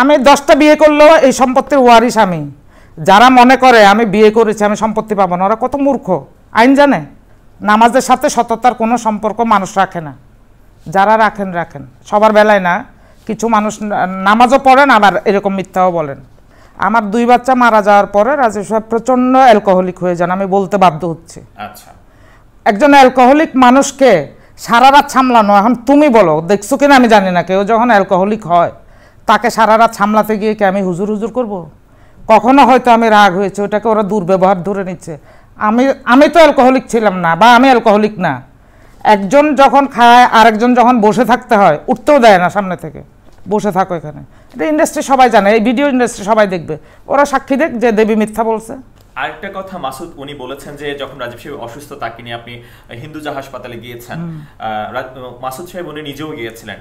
আমি দশটা বিয়ে করলেও এই সম্পত্তির ওয়ারিস আমি যারা মনে করে আমি বিয়ে করেছি আমি সম্পত্তি পাবো না ওরা কত মূর্খ আইন জানে নামাজের সাথে সততার কোনো সম্পর্ক মানুষ রাখে না যারা রাখেন রাখেন সবার বেলায় না কিছু মানুষ নামাজও পড়েন আবার এরকম মিথ্যাও বলেন আমার দুই বাচ্চা মারা যাওয়ার পরে রাজীব সাহেব প্রচণ্ড অ্যালকোহলিক হয়ে যান আমি বলতে বাধ্য হচ্ছি আচ্ছা একজন অ্যালকোহলিক মানুষকে সারা রাত সামলানো এখন তুমি বলো দেখছো কিনা আমি জানি না কেউ যখন অ্যালকোহলিক হয় তাকে সারা রাত সামলাতে গিয়ে কি আমি হুজুর হুজুর করব। কখনো হয়তো আমি রাগ হয়েছে ওটাকে ওরা দুর্ব্যবহার ধরে নিচ্ছে আমি আমি তো অ্যালকোহলিক ছিলাম না বা আমি অ্যালকোহলিক না একজন যখন খায় আরেকজন যখন বসে থাকতে হয় উঠতেও দেয় না সামনে থেকে বসে থাকো এখানে এটা ইন্ডাস্ট্রি সবাই জানে এই ভিডিও ইন্ডাস্ট্রি সবাই দেখবে ওরা সাক্ষী দেখ যে দেবী মিথ্যা বলছে আরেকটা কথা মাসুদ উনি বলেছেন যে যখন রাজীব সাহেব অসুস্থ তাকে নিয়ে আপনি হিন্দুজা হাসপাতালে গিয়েছেন মাসুদ সাহেব উনি নিজেও গিয়েছিলেন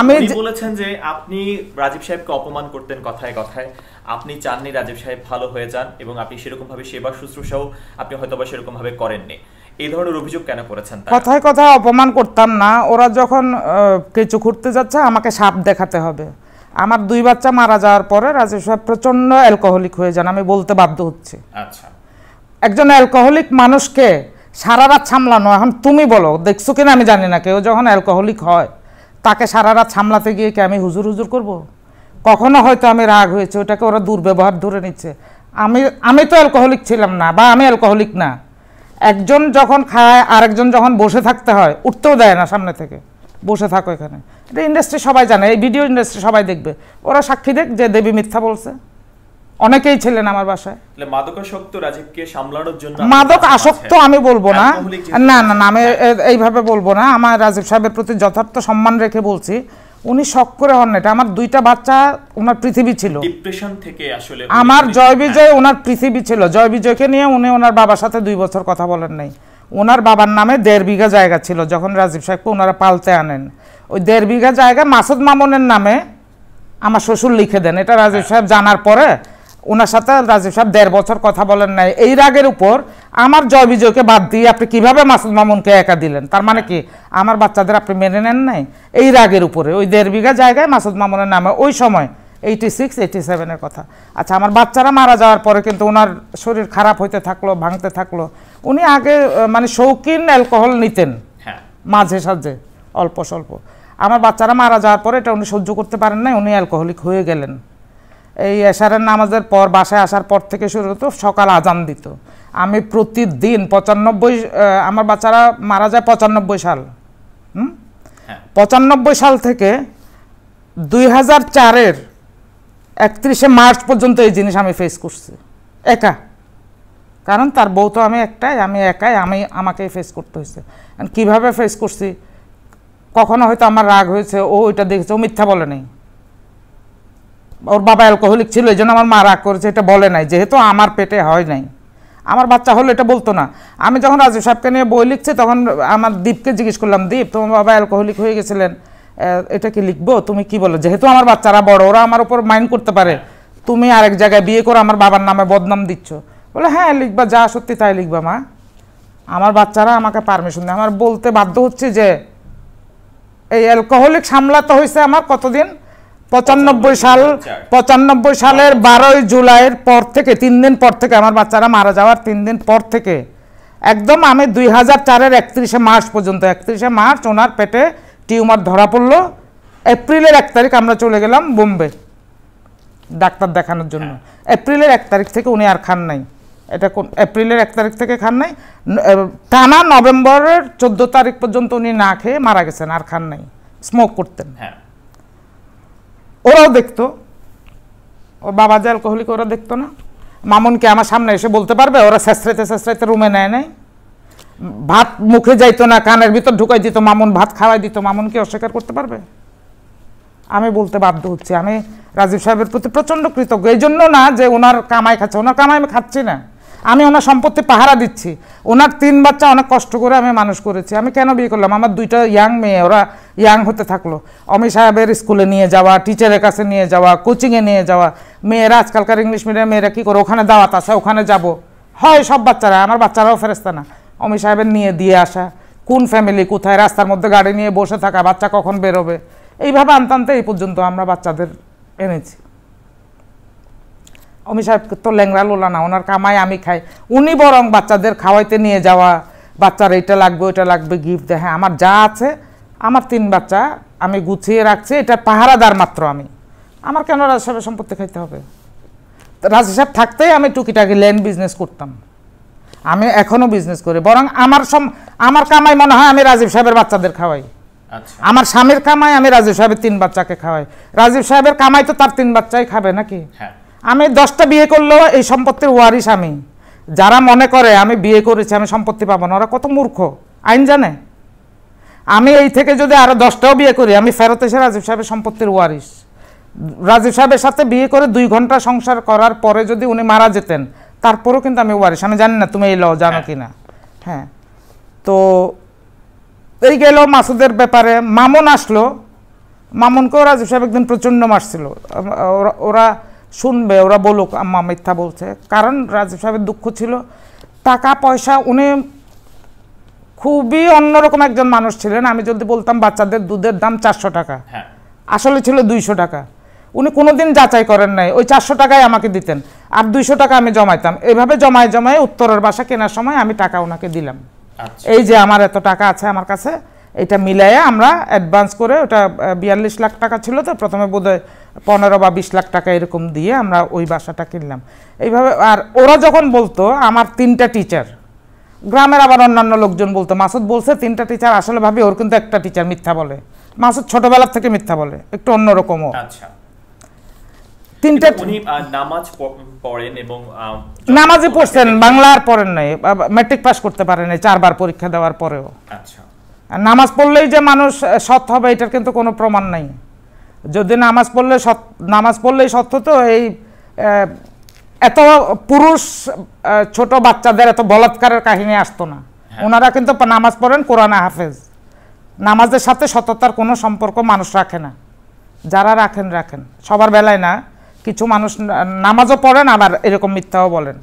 আমি বলেছেন যে আপনি রাজীব সাহেবকে অপমান করতেন কথায় কথায় আপনি চাননি রাজীব সাহেব ভালো হয়ে যান এবং আপনি সেরকম ভাবে সেবা শুশ্রূষাও আপনি হয়তো বা সেরকম ভাবে করেননি এই ধরনের অভিযোগ কেন করেছেন কথায় কথায় অপমান করতাম না ওরা যখন কিছু ঘুরতে যাচ্ছে আমাকে সাপ দেখাতে হবে আমার দুই বাচ্চা মারা যাওয়ার পরে রাজীব সাহেব প্রচন্ড অ্যালকোহলিক হয়ে যান আমি বলতে বাধ্য হচ্ছে আচ্ছা একজন অ্যালকোহলিক মানুষকে সারা রাত সামলানো এখন তুমি বলো দেখছো কিনা আমি জানি না কেউ যখন অ্যালকোহলিক হয় তাকে সারা রাত সামলাতে গিয়ে কি আমি হুজুর হুজুর করব। কখনো হয়তো আমি রাগ হয়েছে ওটাকে ওরা দুর্ব্যবহার ধরে নিচ্ছে আমি আমি তো অ্যালকোহলিক ছিলাম না বা আমি অ্যালকোহলিক না একজন যখন খায় আরেকজন যখন বসে থাকতে হয় উঠতেও দেয় না সামনে থেকে বসে থাকো এখানে এটা ইন্ডাস্ট্রি সবাই জানে এই ভিডিও ইন্ডাস্ট্রি সবাই দেখবে ওরা সাক্ষী দেখ যে দেবী মিথ্যা বলছে অনেকেই ছিলেন আমার বাসায় মাদকাসক্ত রাজীবকে সামলানোর জন্য মাদক আসক্ত আমি বলবো না না না আমি এইভাবে বলবো না আমার রাজীব সাহেবের প্রতি যথার্থ সম্মান রেখে বলছি উনি শখ করে হন এটা আমার দুইটা বাচ্চা ওনার পৃথিবী ছিল ডিপ্রেশন থেকে আসলে আমার মানে- জয় হ্যাঁ। বিজয় ওনার পৃথিবী ছিল জয় বিজয়কে নিয়ে উনি ওনার বাবার সাথে দুই বছর কথা বলেন নাই ওনার বাবার নামে দেড় বিঘা জায়গা ছিল যখন রাজীব সাহেবকে ওনারা পালতে আনেন ওই দেড় বিঘা জায়গা মাসুদ মামুনের নামে আমার শ্বশুর লিখে দেন এটা রাজীব হ্যাঁ। সাহেব জানার পরে ওনার সাথে রাজীব সাহেব দেড় বছর কথা বলেন নাই এই রাগের উপর আমার জয় বিজয়কে বাদ দিয়ে আপনি কিভাবে মাসুদ মামুনকে একা দিলেন তার মানে কি আমার বাচ্চাদের আপনি মেনে নেন নাই এই রাগের উপরে ওই দেড় বিঘা জায়গায় মাসুদ মামুনের নামে ওই সময় এইটি সিক্স এইটি সেভেনের কথা আচ্ছা আমার বাচ্চারা মারা যাওয়ার পরে কিন্তু ওনার শরীর খারাপ হইতে থাকলো ভাঙতে থাকলো উনি আগে মানে শৌখিন অ্যালকোহল নিতেন হ্যাঁ। মাঝে সাঝে অল্প স্বল্প আমার বাচ্চারা মারা যাওয়ার পরে এটা উনি সহ্য করতে পারেন নাই উনি অ্যালকোহলিক হয়ে গেলেন এই এশারের নামাজের পর বাসায় আসার পর থেকে শুরু হতো সকাল আজান দিত আমি প্রতিদিন পঁচানব্বই আমার বাচ্চারা মারা যায় পঁচানব্বই সাল হুম হ্যাঁ। পঁচানব্বই সাল থেকে দুই হাজার চারের একত্রিশে মার্চ পর্যন্ত এই জিনিস আমি ফেস করছি একা কারণ তার বউ তো আমি একটাই আমি একাই আমি আমাকেই ফেস করতে হয়েছে কিভাবে ফেস করছি কখনো হয়তো আমার রাগ হয়েছে ও ওইটা দেখেছে ও মিথ্যা বলে নেই ওর বাবা অ্যালকোহলিক ছিল এই জন্য আমার মা রাগ করেছে এটা বলে নাই যেহেতু আমার পেটে হয় নাই আমার বাচ্চা হলো এটা বলতো না আমি যখন রাজু সাহেবকে নিয়ে বই লিখছি তখন আমার দীপকে জিজ্ঞেস করলাম দীপ তোমার বাবা অ্যালকোহলিক হয়ে গেছিলেন এটা কি লিখবো তুমি কি বলো যেহেতু আমার বাচ্চারা বড় ওরা আমার উপর মাইন্ড করতে পারে তুমি আরেক জায়গায় বিয়ে করে আমার বাবার নামে বদনাম দিচ্ছ বলে হ্যাঁ লিখবা যা সত্যি তাই লিখবা মা আমার বাচ্চারা আমাকে পারমিশন দেয় আমার বলতে বাধ্য হচ্ছে যে এই অ্যালকোহলিক সামলাতে হয়েছে আমার কতদিন পঁচানব্বই সাল আচ্ছা। পঁচানব্বই সালের বারোই জুলাইয়ের পর থেকে তিন দিন পর থেকে আমার বাচ্চারা মারা যাওয়ার তিন দিন পর থেকে একদম আমি দুই হাজার চারের একত্রিশে মার্চ পর্যন্ত একত্রিশে মার্চ ওনার পেটে টিউমার ধরা পড়ল এপ্রিলের এক তারিখ আমরা চলে গেলাম বোম্বে ডাক্তার দেখানোর জন্য হ্যাঁ। এপ্রিলের এক তারিখ থেকে উনি আর খান নাই এটা কোন এপ্রিলের এক তারিখ থেকে খান নাই টানা নভেম্বরের চোদ্দ তারিখ পর্যন্ত উনি না খেয়ে মারা গেছেন আর খান নাই স্মোক করতেন হ্যাঁ ওরাও দেখতো ওর বাবা যে অ্যালকোহলিক ওরা দেখতো না মামুনকে আমার সামনে এসে বলতে পারবে ওরা স্যাঁচড়াইতে স্যাঁচড়াইতে রুমে নেয় নাই ভাত মুখে যাইতো না কানের ভিতর ঢুকাই দিত মামুন ভাত খাওয়াই দিত মামুনকে অস্বীকার করতে পারবে আমি বলতে বাধ্য হচ্ছি আমি রাজীব সাহেবের প্রতি প্রচণ্ড কৃতজ্ঞ এই জন্য না যে ওনার কামাই খাচ্ছে ওনার কামাই আমি খাচ্ছি না আমি ওনার সম্পত্তি পাহারা দিচ্ছি ওনার তিন বাচ্চা অনেক কষ্ট করে আমি মানুষ করেছি আমি কেন বিয়ে করলাম আমার দুইটা ইয়াং মেয়ে ওরা ইয়াং হতে থাকলো অমি সাহেবের স্কুলে নিয়ে যাওয়া টিচারের কাছে নিয়ে যাওয়া কোচিংয়ে নিয়ে যাওয়া মেয়েরা আজকালকার ইংলিশ মিডিয়াম মেয়েরা কী করে ওখানে দাওয়াত আসে ওখানে যাব হয় সব বাচ্চারা আমার বাচ্চারাও ফেরস্তা না অমি সাহেবের নিয়ে দিয়ে আসা কোন ফ্যামিলি কোথায় রাস্তার মধ্যে গাড়ি নিয়ে বসে থাকা বাচ্চা কখন বেরোবে এইভাবে আনতে আনতে এই পর্যন্ত আমরা বাচ্চাদের এনেছি অমি সাহেব তো ল্যাংরা লোলা না ওনার কামাই আমি খাই উনি বরং বাচ্চাদের খাওয়াইতে নিয়ে যাওয়া বাচ্চার এটা লাগবে ওইটা লাগবে গিফট হ্যাঁ আমার যা আছে আমার তিন বাচ্চা আমি গুছিয়ে রাখছি এটা পাহারাদার মাত্র আমি আমার কেন রাজ সাহেবের সম্পত্তি খাইতে হবে রাজা সাহেব থাকতেই আমি টুকিটাকি ল্যান্ড বিজনেস করতাম আমি এখনও বিজনেস করি বরং আমার সম আমার কামাই মনে হয় আমি রাজীব সাহেবের বাচ্চাদের খাওয়াই আচ্ছা। আমার স্বামীর কামাই আমি রাজীব সাহেবের তিন বাচ্চাকে খাওয়াই রাজীব সাহেবের কামাই তো তার তিন বাচ্চাই খাবে নাকি হ্যাঁ আমি দশটা বিয়ে করলেও এই সম্পত্তির ওয়ারিস আমি যারা মনে করে আমি বিয়ে করেছি আমি সম্পত্তি পাবো না ওরা কত মূর্খ আইন জানে আমি এই থেকে যদি আরও দশটাও বিয়ে করি আমি ফেরত এসে রাজীব সাহেবের সম্পত্তির ওয়ারিস রাজীব সাহেবের সাথে বিয়ে করে দুই ঘন্টা সংসার করার পরে যদি উনি মারা যেতেন তারপরেও কিন্তু আমি ওয়ারিস আমি জানি না তুমি এই লও জানো হ্যাঁ। কি না হ্যাঁ তো এই গেল মাসুদের ব্যাপারে মামুন আসলো মামুনকেও রাজীব সাহেব একদিন প্রচণ্ড মারছিল ওরা শুনবে ওরা বলুক আম্মা মিথ্যা বলছে কারণ রাজীব সাহেবের দুঃখ ছিল টাকা পয়সা উনি খুবই অন্যরকম একজন মানুষ ছিলেন আমি যদি বলতাম বাচ্চাদের দুধের দাম চারশো টাকা হ্যাঁ। আসলে ছিল দুইশো টাকা উনি কোনোদিন যাচাই করেন নাই ওই চারশো টাকায় আমাকে দিতেন আর দুইশো টাকা আমি জমাইতাম এভাবে জমায় জমায় উত্তরের বাসা কেনার সময় আমি টাকা ওনাকে দিলাম আচ্ছা। এই যে আমার এত টাকা আছে আমার কাছে এটা মিলাইয়া আমরা অ্যাডভান্স করে ওটা বিয়াল্লিশ লাখ টাকা ছিল তো প্রথমে বোধহয় পনেরো বা বিশ লাখ টাকা এরকম দিয়ে আমরা ওই বাসাটা কিনলাম এইভাবে আর ওরা যখন বলতো আমার তিনটা টিচার গ্রামের আবার অন্যান্য লোকজন বলতো মাসুদ বলছে তিনটা টিচার আসলে ভাবি ওর কিন্তু একটা টিচার মিথ্যা বলে মাসুদ ছোটবেলার থেকে মিথ্যা বলে একটু অন্যরকমও আচ্ছা তিনটা নামাজ পড়েন এবং নামাজে পড়ছেন বাংলা আর পড়েন নাই ম্যাট্রিক পাস করতে পারেন চারবার পরীক্ষা দেওয়ার পরেও আচ্ছা নামাজ পড়লেই যে মানুষ সৎ হবে এটার কিন্তু কোনো প্রমাণ নাই যদি নামাজ পড়লে নামাজ পড়লেই সত্য তো এই এত পুরুষ ছোট বাচ্চাদের এত বলাৎকারের কাহিনী আসতো না হ্যাঁ। ওনারা কিন্তু নামাজ পড়েন কোরআন হাফেজ নামাজের সাথে সততার কোনো সম্পর্ক মানুষ রাখে না যারা রাখেন রাখেন সবার বেলায় না কিছু মানুষ নামাজও পড়েন আবার এরকম মিথ্যাও বলেন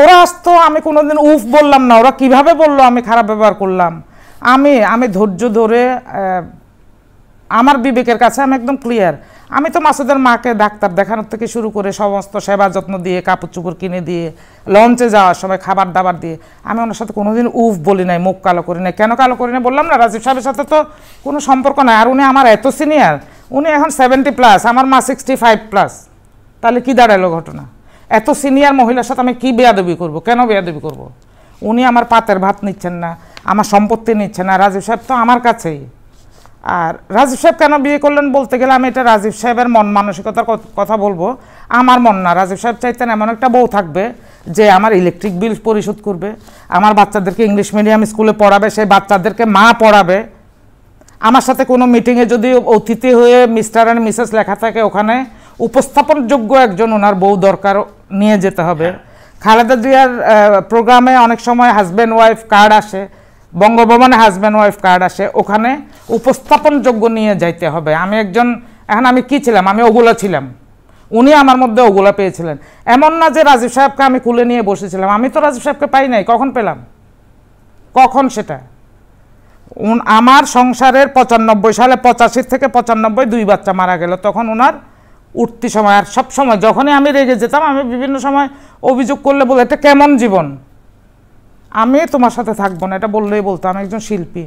ওরা আসতো আমি কোনোদিন উফ বললাম না ওরা কিভাবে বললো আমি খারাপ ব্যবহার করলাম আমি আমি ধৈর্য ধরে আমার বিবেকের কাছে আমি একদম ক্লিয়ার আমি তো মাসুদের মাকে ডাক্তার দেখানোর থেকে শুরু করে সমস্ত সেবা যত্ন দিয়ে কাপড় চুপড় কিনে দিয়ে লঞ্চে যাওয়ার সময় খাবার দাবার দিয়ে আমি ওনার সাথে কোনোদিন উফ বলি নাই মুখ কালো করি নাই কেন কালো করি না বললাম না রাজীব সাহেবের সাথে তো কোনো সম্পর্ক নাই আর উনি আমার এত সিনিয়র উনি এখন সেভেন্টি প্লাস আমার মা সিক্সটি ফাইভ প্লাস তাহলে কী দাঁড়ালো ঘটনা এত সিনিয়র মহিলার সাথে আমি কী বেয়াদবি করব কেন বেয়াদবি করব। উনি আমার পাতের ভাত নিচ্ছেন না আমার সম্পত্তি নিচ্ছে না রাজীব সাহেব তো আমার কাছেই আর রাজীব সাহেব কেন বিয়ে করলেন বলতে গেলে আমি এটা রাজীব সাহেবের মন মানসিকতার কথা বলবো আমার মন না রাজীব সাহেব চাইতেন এমন একটা বউ থাকবে যে আমার ইলেকট্রিক বিল পরিশোধ করবে আমার বাচ্চাদেরকে ইংলিশ মিডিয়াম স্কুলে পড়াবে সেই বাচ্চাদেরকে মা পড়াবে আমার সাথে কোনো মিটিংয়ে যদি অতিথি হয়ে মিস্টার অ্যান্ড মিসেস লেখা থাকে ওখানে উপস্থাপনযোগ্য একজন ওনার বউ দরকার নিয়ে যেতে হবে খালেদা জিয়ার প্রোগ্রামে অনেক সময় হাজব্যান্ড ওয়াইফ কার্ড আসে বঙ্গভবনে হাজব্যান্ড ওয়াইফ কার্ড আসে ওখানে উপস্থাপনযোগ্য নিয়ে যাইতে হবে আমি একজন এখন আমি কি ছিলাম আমি ওগুলা ছিলাম উনি আমার মধ্যে ওগুলা পেয়েছিলেন এমন না যে রাজীব সাহেবকে আমি কুলে নিয়ে বসেছিলাম আমি তো রাজীব সাহেবকে পাই নাই কখন পেলাম কখন সেটা আমার সংসারের পঁচানব্বই সালে পঁচাশির থেকে পঁচানব্বই দুই বাচ্চা মারা গেল তখন ওনার উঠতি সময় আর সব সময় যখনই আমি রেগে যেতাম আমি বিভিন্ন সময় অভিযোগ করলে বলে এটা কেমন জীবন আমি তোমার সাথে থাকবো না এটা বললেই বলতো আমি একজন শিল্পী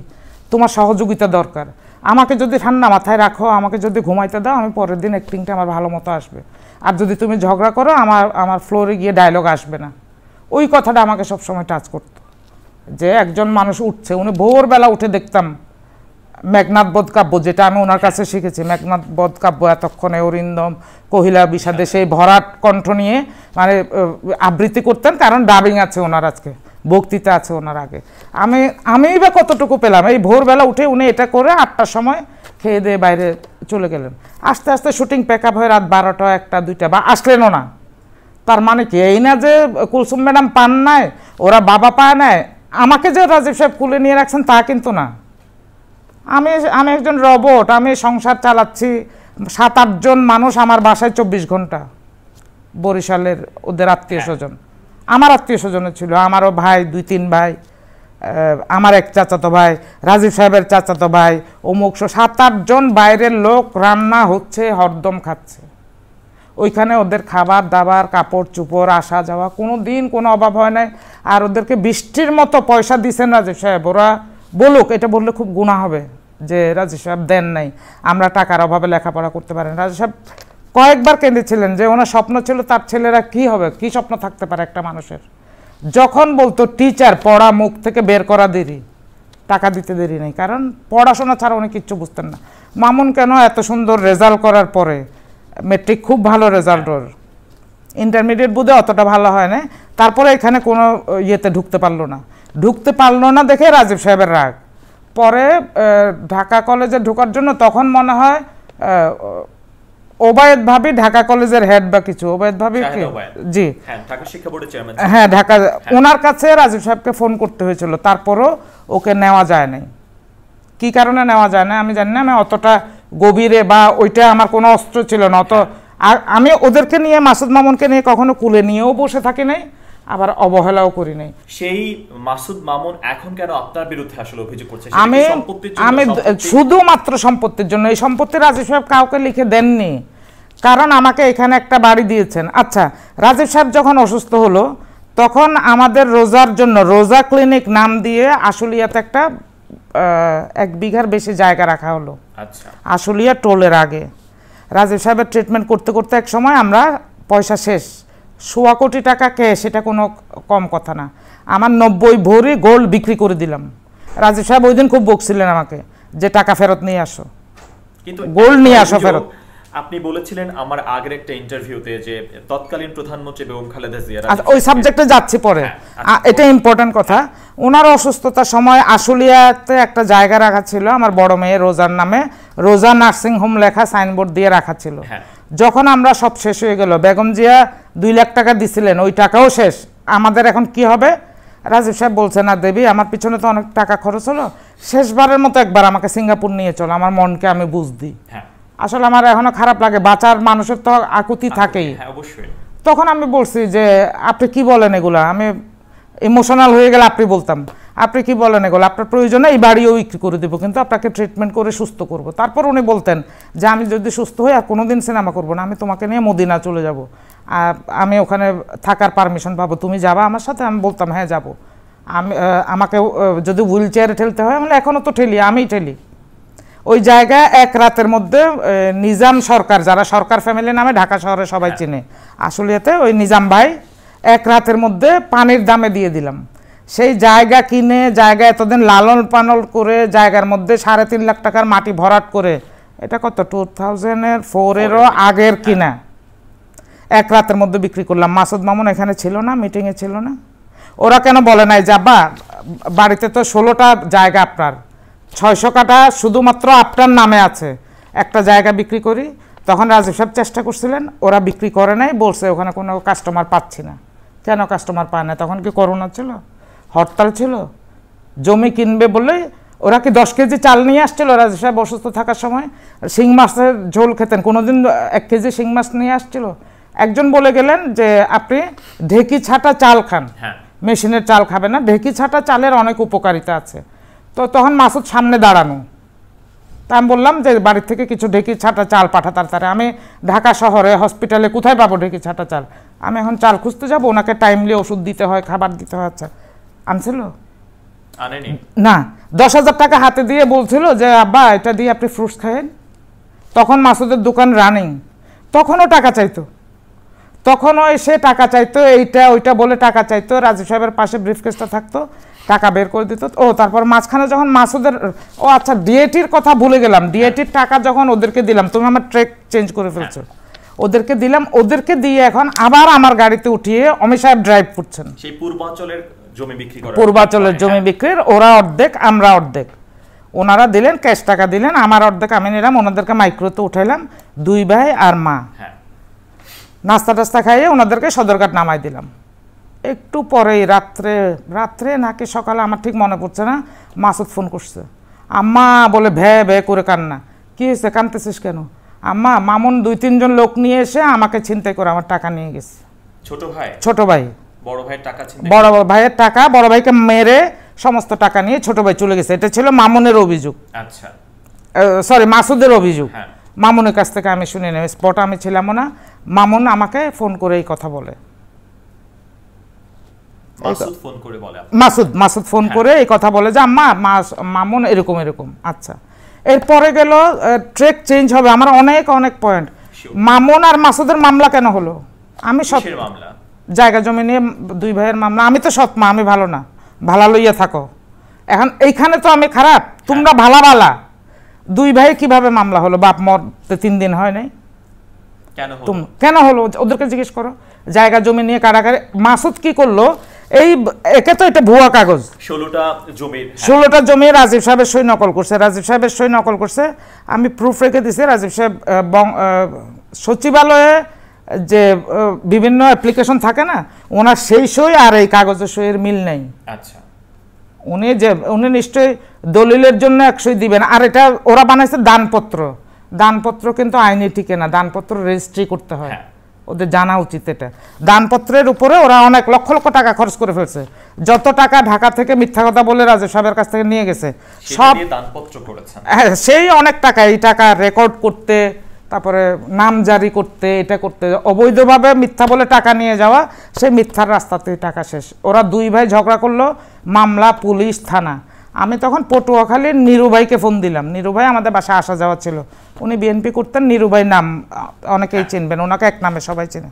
তোমার সহযোগিতা দরকার আমাকে যদি ঠান্ডা মাথায় রাখো আমাকে যদি ঘুমাইতে দাও আমি পরের দিন অ্যাক্টিংটা আমার ভালো মতো আসবে আর যদি তুমি ঝগড়া করো আমার আমার ফ্লোরে গিয়ে ডায়লগ আসবে না ওই কথাটা আমাকে সবসময় টাচ করতো যে একজন মানুষ উঠছে উনি ভোরবেলা উঠে দেখতাম মেঘনাথ বধ কাব্য যেটা আমি ওনার কাছে শিখেছি মেঘনাথ বধ কাব্য এতক্ষণে অরিন্দম কহিলা বিষাদে সেই ভরাট কণ্ঠ নিয়ে মানে আবৃত্তি করতেন কারণ ডাবিং আছে ওনার আজকে বক্তৃতা আছে ওনার আগে আমি আমি বা কতটুকু পেলাম এই ভোরবেলা উঠে উনি এটা করে আটটার সময় খেয়ে দিয়ে বাইরে চলে গেলেন আস্তে আস্তে শুটিং প্যাক আপ হয়ে রাত বারোটা একটা দুইটা বা আসলেনও না তার মানে কি এই না যে কুলসুম ম্যাডাম পান নাই ওরা বাবা পায় নাই আমাকে যে রাজীব সাহেব কুলে নিয়ে রাখছেন তা কিন্তু না আমি আমি একজন রবট আমি সংসার চালাচ্ছি সাত আটজন মানুষ আমার বাসায় চব্বিশ ঘন্টা বরিশালের ওদের আত্মীয় স্বজন আমার আত্মীয় স্বজনে ছিল আমারও ভাই দুই তিন ভাই আমার এক চাচাতো ভাই রাজীব সাহেবের চাচাতো ভাই অমুক সাত আটজন বাইরের লোক রান্না হচ্ছে হরদম খাচ্ছে ওইখানে ওদের খাবার দাবার কাপড় চুপড় আসা যাওয়া কোনো দিন কোনো অভাব হয় নাই আর ওদেরকে বৃষ্টির মতো পয়সা দিছেন রাজীব সাহেব ওরা বলুক এটা বললে খুব গুণা হবে যে রাজীব সাহেব দেন নাই আমরা টাকার অভাবে লেখাপড়া করতে পারেন রাজীব সাহেব কয়েকবার কেঁদেছিলেন যে ওনার স্বপ্ন ছিল তার ছেলেরা কি হবে কি স্বপ্ন থাকতে পারে একটা মানুষের যখন বলতো টিচার পড়া মুখ থেকে বের করা দেরি টাকা দিতে দেরি নেই কারণ পড়াশোনা ছাড়া অনেক কিচ্ছু বুঝতেন না মামুন কেন এত সুন্দর রেজাল্ট করার পরে মেট্রিক খুব ভালো রেজাল্ট ওর ইন্টারমিডিয়েট বুধে অতটা ভালো হয় না তারপরে এখানে কোনো ইয়েতে ঢুকতে পারলো না ঢুকতে পারলো না দেখে রাজীব সাহেবের রাগ পরে ঢাকা কলেজে ঢোকার জন্য তখন মনে হয় ওবায়দ ভাবি ঢাকা কলেজের হেড বা কিছু ওবায়দ ভাবি জি হ্যাঁ ঢাকা হ্যাঁ, হ্যাঁ। ওনার কাছে রাজীব সাহেবকে ফোন করতে হয়েছিল তারপরও ওকে নেওয়া যায় নাই কি কারণে নেওয়া যায় না আমি জানি না আমি অতটা গভীরে বা ওইটা আমার কোনো অস্ত্র ছিল না অত হ্যাঁ। আর আমি ওদেরকে নিয়ে মাসুদ মামুনকে নিয়ে কখনো কুলে নিয়েও বসে থাকি নাই আবার অবহেলাও করি নাই সেই মাসুদ মামুন এখন কেন আপনার বিরুদ্ধে আসলে অভিযোগ করছে আমি আমি শুধুমাত্র সম্পত্তির জন্য এই সম্পত্তি রাজীব সাহেব কাউকে লিখে দেননি কারণ আমাকে এখানে একটা বাড়ি দিয়েছেন আচ্ছা রাজীব সাহেব যখন অসুস্থ হলো তখন আমাদের রোজার জন্য রোজা ক্লিনিক নাম দিয়ে আশুলিয়াতে একটা এক বিঘার বেশি জায়গা রাখা হলো আচ্ছা। আশুলিয়া টোলের আগে রাজীব সাহেবের ট্রিটমেন্ট করতে করতে এক সময় আমরা পয়সা শেষ সোয়া কোটি টাকা কে সেটা কোনো কম কথা না আমার নব্বই ভরি গোল্ড বিক্রি করে দিলাম রাজীব সাহেব ওই দিন খুব বকছিলেন আমাকে যে টাকা ফেরত নিয়ে আসো কিন্তু গোল্ড নিয়ে আসো ফেরত আপনি বলেছিলেন আমার আগের একটা ইন্টারভিউতে যে তৎকালীন প্রধানমন্ত্রী বেগম খালেদা জিয়া আচ্ছা ওই সাবজেক্টে যাচ্ছি পরে হ্যাঁ, আচ্ছা। এটা ইম্পর্টেন্ট কথা ওনার অসুস্থতার সময় আশুলিয়াতে একটা জায়গা রাখা ছিল আমার বড় মেয়ে রোজার নামে রোজা নার্সিং হোম লেখা সাইনবোর্ড দিয়ে রাখা ছিল হ্যাঁ যখন আমরা সব শেষ হয়ে গেল বেগম জিয়া দুই লাখ টাকা দিছিলেন ওই টাকাও শেষ আমাদের এখন কি হবে রাজীব সাহেব বলছে না দেবী আমার পিছনে তো অনেক টাকা খরচ হলো শেষবারের মতো একবার আমাকে সিঙ্গাপুর নিয়ে চলো আমার মনকে আমি বুঝ দিই হ্যাঁ। আসলে আমার এখনো খারাপ লাগে বাঁচার মানুষের তো আকুতি থাকেই হ্যাঁ, তখন আমি বলছি যে আপনি কি বলেন এগুলা আমি ইমোশনাল হয়ে গেলে আপনি বলতাম আপনি কি বলেন এগুলো আপনার প্রয়োজনে এই বাড়িও বিক্রি করে দেবো কিন্তু আপনাকে ট্রিটমেন্ট করে সুস্থ করব তারপর উনি বলতেন যে আমি যদি সুস্থ হই আর কোনোদিন সিনেমা করবো না আমি তোমাকে নিয়ে মদিনা চলে যাব আমি ওখানে থাকার পারমিশন পাবো তুমি যাবা আমার সাথে আমি বলতাম হ্যাঁ যাবো আমি আমাকে যদি হুইল চেয়ারে ঠেলতে হয় আমি এখনও তো ঠেলি আমিই ঠেলি ওই জায়গায় এক রাতের মধ্যে নিজাম সরকার যারা সরকার ফ্যামিলি নামে ঢাকা শহরে সবাই হ্যাঁ। চিনে এতে ওই নিজাম ভাই এক রাতের মধ্যে পানির দামে দিয়ে দিলাম সেই জায়গা কিনে জায়গা এতদিন লালন পালন করে জায়গার মধ্যে সাড়ে তিন লাখ টাকার মাটি ভরাট করে এটা কত টু থাউজেন্ডের ফোরেরও আগের হ্যাঁ। কিনা এক রাতের মধ্যে বিক্রি করলাম মাসুদ মামুন এখানে ছিল না মিটিংয়ে ছিল না ওরা কেন বলে নাই যাবা বাড়িতে তো ষোলোটা জায়গা আপনার ছয়শো কাটা শুধুমাত্র আপনার নামে আছে একটা জায়গা বিক্রি করি তখন রাজীব সাহেব চেষ্টা করছিলেন ওরা বিক্রি করে নাই বলছে ওখানে কোনো কাস্টমার পাচ্ছি না কেন কাস্টমার পায় না তখন কি করোনা ছিল হরতাল ছিল জমি কিনবে বলে ওরা কি দশ কেজি চাল নিয়ে আসছিল রাজু সাহেব অসুস্থ থাকার সময় শিং মাছের ঝোল খেতেন কোনোদিন এক কেজি শিং মাছ নিয়ে আসছিল একজন বলে গেলেন যে আপনি ঢেকি ছাটা চাল খান হ্যাঁ। মেশিনের চাল খাবে না ঢেকি ছাটা চালের অনেক উপকারিতা আছে তো তখন মাসুদ সামনে দাঁড়ানো তা আমি বললাম যে বাড়ির থেকে কিছু ঢেকি ছাটা চাল পাঠা তাড়াতাড়ি আমি ঢাকা শহরে হসপিটালে কোথায় পাবো ঢেকি ছাটা চাল আমি এখন চাল খুঁজতে যাবো ওনাকে টাইমলি ওষুধ দিতে হয় খাবার দিতে হয় আচ্ছা আনছিল না দশ হাজার টাকা হাতে দিয়ে বলছিল যে আব্বা এটা দিয়ে আপনি ফ্রুটস খায়েন তখন মাসুদের দোকান রানিং তখনও টাকা চাইতো তখনও সে টাকা চাইতো এইটা ওইটা বলে টাকা চাইতো রাজু সাহেবের পাশে ব্রিফকেসটা থাকতো টাকা বের করে দিত ও তারপর মাঝখানে যখন মাসুদের ও আচ্ছা ডিএটির কথা ভুলে গেলাম ডিএটির টাকা যখন ওদেরকে দিলাম তুমি আমার ট্রেক চেঞ্জ করে ফেলছো হ্যাঁ। ওদেরকে দিলাম ওদেরকে দিয়ে এখন আবার আমার গাড়িতে উঠিয়ে অমিত সাহেব ড্রাইভ করছেন সেই পূর্বাঞ্চলের পূর্বাচলের মানে, জমি হ্যাঁ। বিক্রির ওরা অর্ধেক আমরা অর্ধেক ওনারা দিলেন ক্যাশ টাকা দিলেন আমার অর্ধেক আমি নিলাম ওনাদেরকে মাইক্রোতে উঠাইলাম দুই ভাই আর মা হ্যাঁ। নাস্তা টাস্তা খাইয়ে ওনাদেরকে সদরঘাট নামাই দিলাম একটু পরেই রাত্রে রাত্রে নাকি সকালে আমার ঠিক মনে পড়ছে না মাসুদ ফোন করছে আম্মা বলে ভ্যা ভ্যা করে কান্না কী হয়েছে কানতেছিস কেন আম্মা মামুন দুই তিনজন লোক নিয়ে এসে আমাকে ছিনতাই করে আমার টাকা নিয়ে গেছে ছোট ভাই ছোট ভাই বড় ভাইয়ের টাকা বড় ভাইকে মেরে সমস্ত টাকা নিয়ে ছোট ভাই চলে গেছে এটা ছিল মামুনের অভিযোগ আচ্ছা সরি মাসুদের অভিযোগ হ্যাঁ। মামুনের কাছ থেকে আমি শুনে নেব স্পট আমি ছিলাম না মামুন আমাকে ফোন করে এই কথা বলে মাসুদ মাসুদ ফোন হ্যাঁ। করে এই কথা বলে যে আম্মা মামুন এরকম এরকম আচ্ছা এরপরে গেল ট্রেক চেঞ্জ হবে আমার অনেক অনেক পয়েন্ট মামুন আর মাসুদের মামলা কেন হলো আমি সব মামলা জায়গা জমি নিয়ে দুই ভাইয়ের মামলা আমি তো সৎ মা আমি ভালো না ভালা লইয়া থাকো এখন এইখানে তো আমি খারাপ তোমরা হ্যাঁ। ভালা ভালা দুই ভাই কিভাবে মামলা হলো বাপ মরতে তিন দিন হয় নাই কেন হলো ওদেরকে জিজ্ঞেস করো জায়গা জমি নিয়ে কারাগারে মাসুদ কি করলো এই একে তো এটা ভুয়া কাগজ ষোলোটা জমি হ্যাঁ। ষোলোটা জমি রাজীব সাহেবের সই নকল করছে রাজীব সাহেবের সই নকল করছে আমি প্রুফ রেখে দিছি রাজীব সাহেব সচিবালয়ে যে বিভিন্ন অ্যাপ্লিকেশন থাকে না ওনার সেই সই আর এই কাগজের সইয়ের মিল নেই আচ্ছা উনি যে উনি নিশ্চয়ই দলিলের জন্য একশোই দিবেন আর এটা ওরা বানাইছে দানপত্র দানপত্র কিন্তু আইনি ঠিকে না দানপত্র রেজিস্ট্রি করতে হয় হ্যাঁ। ওদের জানা উচিত এটা দানপত্রের উপরে ওরা অনেক লক্ষ লক্ষ টাকা খরচ করে ফেলছে যত টাকা ঢাকা থেকে মিথ্যা কথা বলে রাজে সবের কাছ থেকে নিয়ে গেছে সব দানপত্র করেছে হ্যাঁ, সেই অনেক টাকা এই টাকা রেকর্ড করতে তারপরে নাম জারি করতে এটা করতে অবৈধভাবে মিথ্যা বলে টাকা নিয়ে যাওয়া সেই মিথ্যার রাস্তাতে টাকা শেষ ওরা দুই ভাই ঝগড়া করলো মামলা পুলিশ থানা আমি তখন পটুয়াখালীর নিরুভাইকে ফোন দিলাম নিরুভাই আমাদের বাসায় আসা যাওয়া ছিল উনি বিএনপি করতেন নিরুভাই নাম অনেকেই চিনবেন ওনাকে এক নামে সবাই চিনে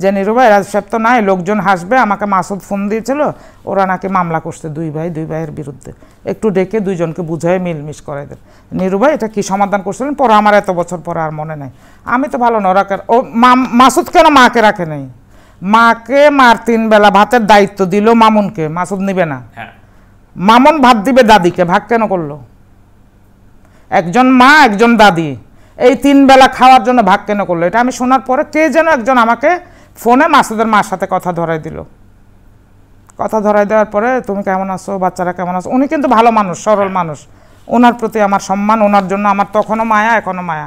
যে নিরু ভাই রাজু তো নাই লোকজন হাসবে আমাকে মাসুদ ফোন দিয়েছিল ওরা নাকি মামলা করছে দুই ভাই দুই ভাইয়ের বিরুদ্ধে একটু ডেকে দুইজনকে বুঝাই মিলমিশ করে দেন নিরু ভাই এটা কী সমাধান করছিলেন পরে আমার এত বছর পরে আর মনে নাই আমি তো ভালো না রাখার ও মাসুদ কেন মাকে রাখে নেই মাকে মার তিন বেলা ভাতের দায়িত্ব দিল মামুনকে মাসুদ নিবে না হ্যাঁ। মামুন ভাত দিবে দাদিকে ভাগ কেন করলো একজন মা একজন দাদি এই তিন বেলা খাওয়ার জন্য ভাগ কেন করলো এটা আমি শোনার পরে কে যেন একজন আমাকে ফোনে মাসুদের মার সাথে কথা ধরাই দিল কথা ধরাই দেওয়ার পরে তুমি কেমন আছো বাচ্চারা কেমন আছো উনি কিন্তু ভালো মানুষ সরল মানুষ ওনার প্রতি আমার সম্মান ওনার জন্য আমার তখনও মায়া এখনও মায়া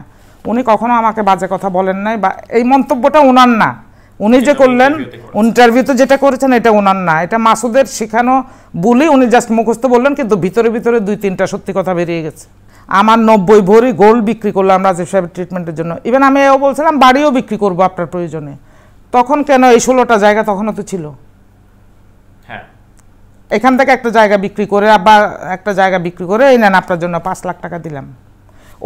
উনি কখনো আমাকে বাজে কথা বলেন নাই বা এই মন্তব্যটা ওনার না উনি যে করলেন ইন্টারভিউতে যেটা করেছেন এটা ওনার না এটা মাসুদের শেখানো বলেই উনি জাস্ট মুখস্থ বললেন কিন্তু ভিতরে ভিতরে দুই তিনটা সত্যি কথা বেরিয়ে গেছে আমার নব্বই ভরি গোল্ড বিক্রি করলাম রাজীব সাহেবের ট্রিটমেন্টের জন্য ইভেন আমি এও বলছিলাম বাড়িও বিক্রি করবো আপনার প্রয়োজনে তখন কেন এই ষোলোটা জায়গা তখনও তো ছিল হ্যাঁ এখান থেকে একটা জায়গা বিক্রি করে আবার একটা জায়গা বিক্রি করে এই নেন আপনার জন্য পাঁচ লাখ টাকা দিলাম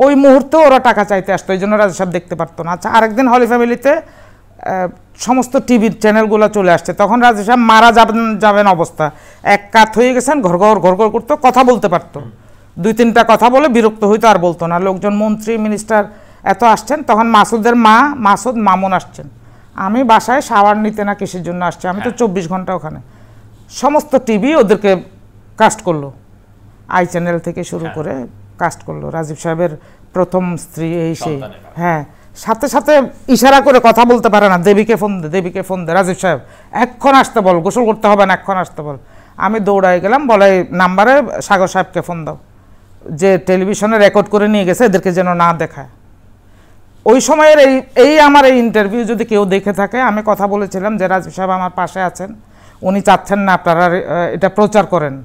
ওই মুহূর্তে ওরা টাকা চাইতে আসতো এই জন্য রাজা দেখতে পারতো না আচ্ছা আরেকদিন হলি ফ্যামিলিতে সমস্ত টিভির চ্যানেলগুলো চলে আসছে তখন রাজা সাহেব মারা যাবেন যাবেন অবস্থা এক কাত হয়ে গেছেন ঘর ঘর ঘর ঘর করতো কথা বলতে পারতো দুই তিনটা কথা বলে বিরক্ত হইতো আর বলতো না লোকজন মন্ত্রী মিনিস্টার এত আসছেন তখন মাসুদের মা মাসুদ মামুন আসছেন আমি বাসায় সাওয়ার নিতে না কিসের জন্য আসছে আমি তো হ্যাঁ। চব্বিশ ঘন্টা ওখানে সমস্ত টিভি ওদেরকে কাস্ট করলো আই চ্যানেল থেকে শুরু হ্যাঁ। করে কাস্ট করলো রাজীব সাহেবের প্রথম স্ত্রী এই সেই হ্যাঁ সাথে সাথে ইশারা করে কথা বলতে পারে না দেবীকে ফোন দে দেবীকে ফোন দে রাজীব সাহেব এক্ষণ আসতে বল গোসল করতে হবে না এক্ষণ আসতে বল আমি দৌড়ায় গেলাম বলে নাম্বারে সাগর সাহেবকে ফোন দাও যে টেলিভিশনে রেকর্ড করে নিয়ে গেছে এদেরকে যেন না দেখায় ওই সময়ের এই এই আমার এই ইন্টারভিউ যদি কেউ দেখে থাকে আমি কথা বলেছিলাম যে রাজীব সাহেব আমার পাশে আছেন উনি চাচ্ছেন না আপনারা এটা প্রচার করেন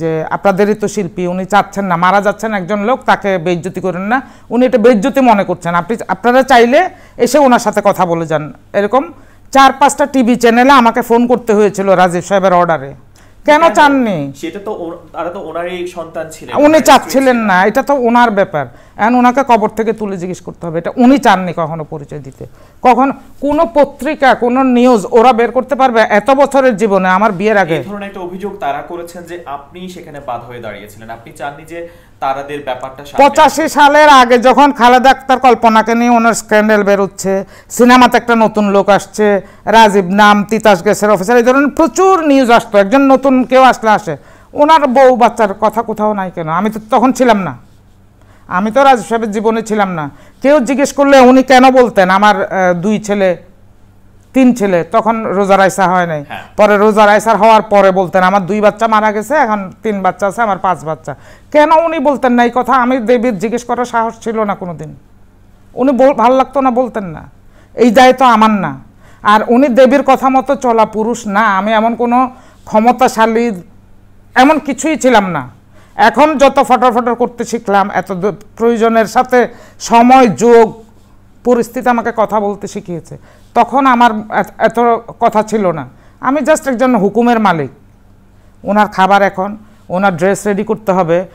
যে আপনাদেরই তো শিল্পী উনি চাচ্ছেন না মারা যাচ্ছেন একজন লোক তাকে বেজ্জতি করেন না উনি এটা বেজ্জতি মনে করছেন আপনি আপনারা চাইলে এসে ওনার সাথে কথা বলে যান এরকম চার পাঁচটা টিভি চ্যানেলে আমাকে ফোন করতে হয়েছিল রাজীব সাহেবের অর্ডারে কেন চাননি সেটা তো তারা তো ওনারই সন্তান ছিলেন উনি চাচ্ছিলেন না এটা তো ওনার ব্যাপার অ্যান্ড ওনাকে কবর থেকে তুলে জিজ্ঞেস করতে হবে এটা উনি চাননি কখনো পরিচয় দিতে কখন কোন পত্রিকা কোনো নিউজ ওরা বের করতে পারবে এত বছরের জীবনে আমার বিয়ের আগে এই ধরনের একটা অভিযোগ তারা করেছেন যে আপনি সেখানে বাদ হয়ে দাঁড়িয়েছিলেন আপনি চাননি যে তারাদের ব্যাপারটা পঁচাশি সালের আগে যখন খালেদ আক্তার কল্পনাকে নিয়ে ওনার স্ক্যান্ডেল বেরোচ্ছে সিনেমাতে একটা নতুন লোক আসছে রাজীব নাম তিতাস গ্যাসের অফিসার এই ধরনের প্রচুর নিউজ আসতো একজন নতুন কেউ আসলে আসে ওনার বউ বাচ্চার কথা কোথাও নাই কেন আমি তো তখন ছিলাম না আমি তো রাজীব সাহেবের জীবনে ছিলাম না কেউ জিজ্ঞেস করলে উনি কেন বলতেন আমার দুই ছেলে তিন ছেলে তখন রোজার আইসা হয় নাই হ্যাঁ। পরে রোজার আইসার হওয়ার পরে বলতেন আমার দুই বাচ্চা মারা গেছে এখন তিন বাচ্চা আছে আমার পাঁচ বাচ্চা কেন উনি বলতেন না এই কথা আমি দেবীর জিজ্ঞেস করার সাহস ছিল না কোনো দিন উনি ভাল লাগতো না বলতেন না এই দায়িত্ব আমার না আর উনি দেবীর কথা মতো চলা পুরুষ না আমি এমন কোনো ক্ষমতাশালী এমন কিছুই ছিলাম না এখন যত ফটর করতে শিখলাম এত প্রয়োজনের সাথে সময় যোগ পরিস্থিতি আমাকে কথা বলতে শিখিয়েছে তখন আমার এত কথা ছিল না আমি জাস্ট একজন হুকুমের মালিক ওনার খাবার এখন ওনার ড্রেস রেডি করতে হবে